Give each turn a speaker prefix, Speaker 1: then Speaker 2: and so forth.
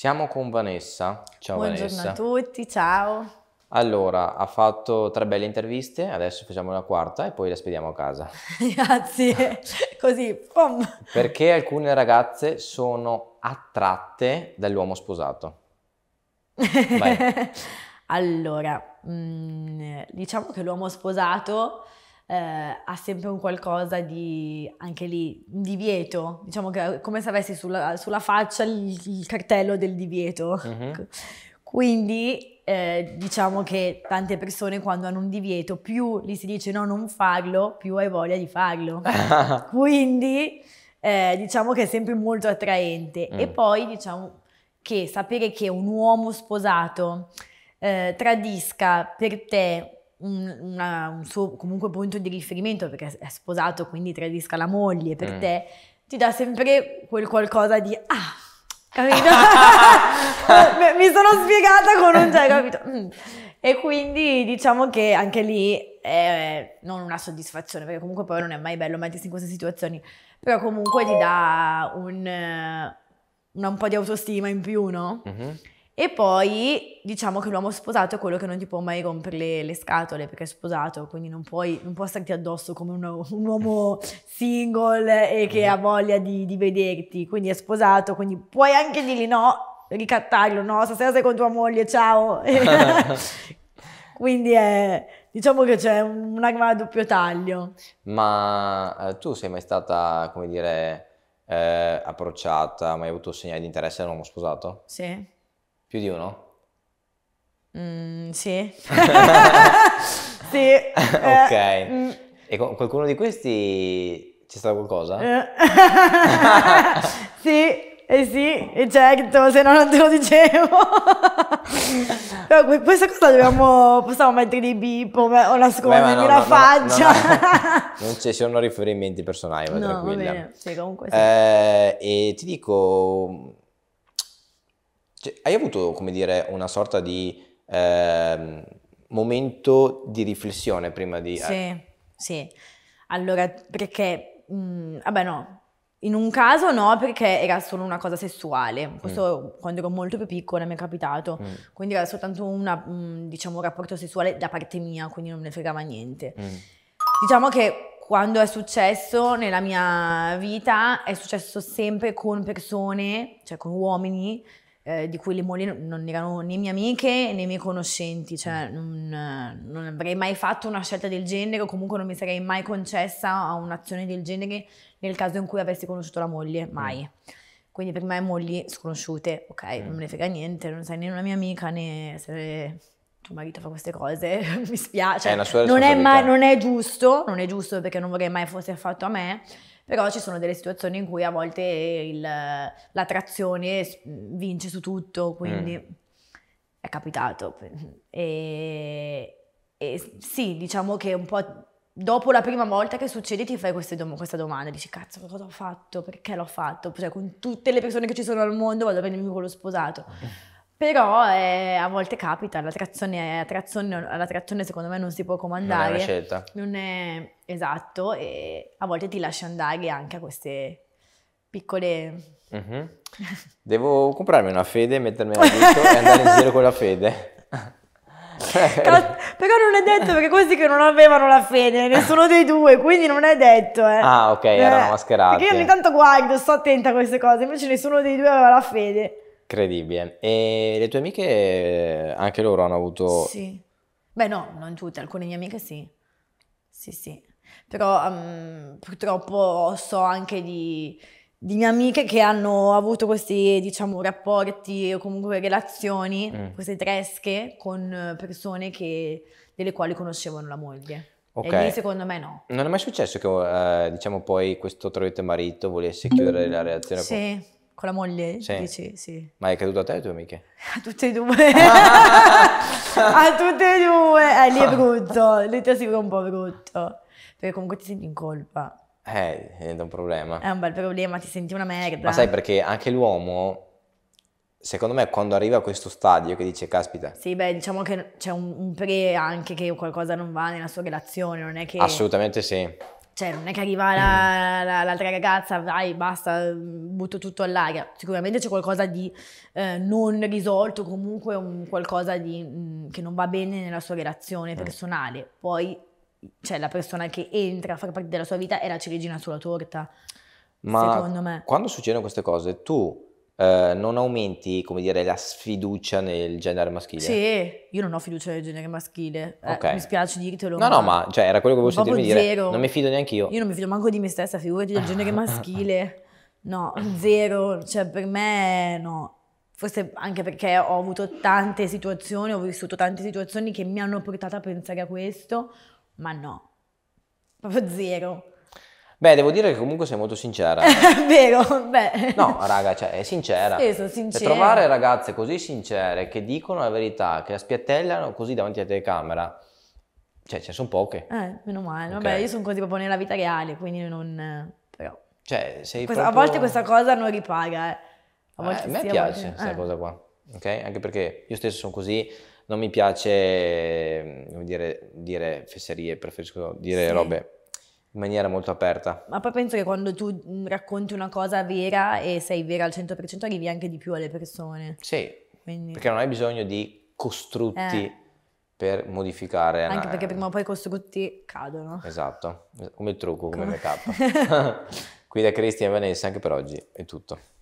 Speaker 1: Siamo con Vanessa. Ciao Buongiorno Vanessa. Buongiorno
Speaker 2: a tutti, ciao.
Speaker 1: Allora, ha fatto tre belle interviste, adesso facciamo la quarta e poi la spediamo a casa.
Speaker 2: Grazie, così, pom.
Speaker 1: Perché alcune ragazze sono attratte dall'uomo sposato?
Speaker 2: allora, mh, mm, diciamo che l'uomo sposato eh, ha sempre un qualcosa di, anche lì, divieto, diciamo che come se avessi sulla, sulla faccia il, il, cartello del divieto. Mm-hmm. Quindi eh, diciamo che tante persone quando hanno un divieto, più gli si dice no, non farlo, più hai voglia di farlo. Quindi eh, diciamo che è sempre molto attraente. Mm. E poi diciamo che sapere che un uomo sposato eh, tradisca per te un, una, un suo comunque punto di riferimento perché è sposato, quindi tradisca la moglie per mm. te, ti dà sempre quel qualcosa di ah, capito? Mi sono spiegata con un cioè, capito? Mm. E quindi diciamo che anche lì è non una soddisfazione, perché comunque poi non è mai bello mettersi in queste situazioni, però comunque ti dà un, un po' di autostima in più, no? Mm-hmm. E poi diciamo che l'uomo sposato è quello che non ti può mai rompere le, le scatole perché è sposato, quindi non, puoi, non può starti addosso come un, un, uomo single e che ha voglia di, di, vederti, quindi è sposato, quindi puoi anche dirgli no, ricattarlo, no, stasera sei con tua moglie, ciao. quindi è, diciamo che c'è un'arma a doppio taglio.
Speaker 1: Ma eh, tu sei mai stata, come dire, eh, approcciata, mai avuto segnali di interesse all'uomo sposato? Sì. Più di uno?
Speaker 2: Mm, sì. sì. Eh, ok. Mm.
Speaker 1: e con qualcuno di questi c'è stato qualcosa? Eh.
Speaker 2: sì. Eh sì, certo, se no non te lo dicevo. Però questa cosa dobbiamo, possiamo mettere dei bip o, o no, la no, faccia.
Speaker 1: No, non ci sono riferimenti personali, vai no, tranquilla. Va bene. Sì, comunque sì. Eh, e ti dico, cioè, hai avuto, come dire, una sorta di eh, momento di riflessione prima di... Eh? Sì, eh.
Speaker 2: sì. Allora, perché... Mh, mhmm, vabbè no, in un caso no, perché era solo una cosa sessuale. Mm. Questo mm. quando ero molto più piccola mi è capitato. Mm. Quindi era soltanto una, mhmm, diciamo, un rapporto sessuale da parte mia, quindi non me ne fregava niente. Mm. Diciamo che quando è successo nella mia vita è successo sempre con persone, cioè con uomini eh, di cui le mogli non erano né mie amiche né miei conoscenti, cioè mm. non, non, avrei mai fatto una scelta del genere o comunque non mi sarei mai concessa a un'azione del genere nel caso in cui avessi conosciuto la moglie, mm. mai. Quindi per me mogli sconosciute, ok, mm. non me ne frega niente, non sei né una mia amica né se tuo marito fa queste cose, mi spiace, è cioè non, è mai, non è giusto, non è giusto perché non vorrei mai fosse fatto a me, però ci sono delle situazioni in cui a volte il, l'attrazione vince su tutto, quindi mm. è capitato. E, e, sì, diciamo che un po'... Dopo la prima volta che succede ti fai dom- questa domanda, dici cazzo cosa ho fatto, perché l'ho fatto, cioè con tutte le persone che ci sono al mondo vado a prendermi quello sposato. Mm però eh, a volte capita, l'attrazione, trazione, alla secondo me non si può comandare. Non è una scelta. Non è esatto e a volte ti lascia andare anche a queste piccole...
Speaker 1: Mm-hmm. Devo comprarmi una fede, mettermi a dito e andare in giro con la fede. Però non
Speaker 2: è detto perché questi che non avevano la fede, nessuno dei due, quindi non è detto. Eh. Ah ok, erano eh, mascherati. Perché io ogni tanto guardo, sto attenta a queste cose, invece nessuno dei due aveva la fede.
Speaker 1: Incredibile. E le tue amiche, anche loro hanno avuto...
Speaker 2: Sì. Beh no, non tutte, alcune mie amiche sì. Sì, sì. Però um, purtroppo so anche di, di, mie amiche che hanno avuto questi, diciamo, rapporti o comunque relazioni, mm. queste tresche, con persone che, delle quali conoscevano la moglie.
Speaker 1: Okay. E lì secondo me no. Non è mai successo che, eh, diciamo, poi questo, tra marito volesse chiudere la relazione? Sì.
Speaker 2: Con... Con la moglie? Sì. Dici? sì.
Speaker 1: Ma è caduto a te a tue amiche?
Speaker 2: A tutte e due. a tutte e due. Eh, lì è ah. brutto. Lì ti assicuro un po' brutto. Perché comunque ti senti in colpa.
Speaker 1: Eh, è un problema. È
Speaker 2: un bel problema, ti senti una merda. Ma sai
Speaker 1: perché anche l'uomo, secondo me, quando arriva a questo stadio che dice, caspita.
Speaker 2: Sì, beh, diciamo che c'è un, un pre anche che qualcosa non va nella sua relazione, non è che... Assolutamente sì cioè, non è che arriva la, la, l'altra ragazza, vai, basta, butto tutto all'aria. Sicuramente c'è qualcosa di eh, non risolto, comunque un qualcosa di, mh, mm, che non va bene nella sua relazione eh. personale. Poi c'è cioè, la persona che entra a far parte della sua vita e la ciliegina sulla torta,
Speaker 1: Ma secondo me. Quando succedono queste cose, tu eh, non aumenti, come dire, la sfiducia nel genere maschile. Sì,
Speaker 2: io non ho fiducia nel genere maschile, eh, okay. mi spiace dirtelo. No, ma no, ma
Speaker 1: cioè, era quello che volevo sentirmi zero. non mi fido neanche io. Io non
Speaker 2: mi fido manco di me stessa, figurati del genere maschile. No, zero, cioè per me no. Forse anche perché ho avuto tante situazioni, ho vissuto tante situazioni che mi hanno portato a pensare a questo, ma no, proprio zero.
Speaker 1: Beh, devo dire che comunque sei molto sincera. È
Speaker 2: eh. vero, beh. No,
Speaker 1: raga, cioè, è sincera. Sì, sono sincera. E trovare ragazze così sincere che dicono la verità, che la spiattellano così davanti alla telecamera, cioè, ce ne sono poche. Eh,
Speaker 2: meno male. Okay. Vabbè, io sono così proprio nella vita reale, quindi non...
Speaker 1: però... Cioè, sei questa, proprio... A volte questa
Speaker 2: cosa non ripaga, eh. A, eh, volte eh, a me sì, piace questa eh. cosa
Speaker 1: qua, ok? Anche perché io stesso sono così, non mi piace, mm, dire, dire fesserie, preferisco dire sì. robe in maniera molto aperta.
Speaker 2: Ma poi penso che quando tu racconti una cosa vera e sei vera al 100% arrivi anche di più alle persone. Sì, Quindi... perché
Speaker 1: non hai bisogno di costrutti eh. per modificare. Anche una... perché
Speaker 2: prima o poi i costrutti cadono.
Speaker 1: Esatto, come il trucco, come, come... make-up. Qui da Cristian e Vanessa anche per oggi è tutto.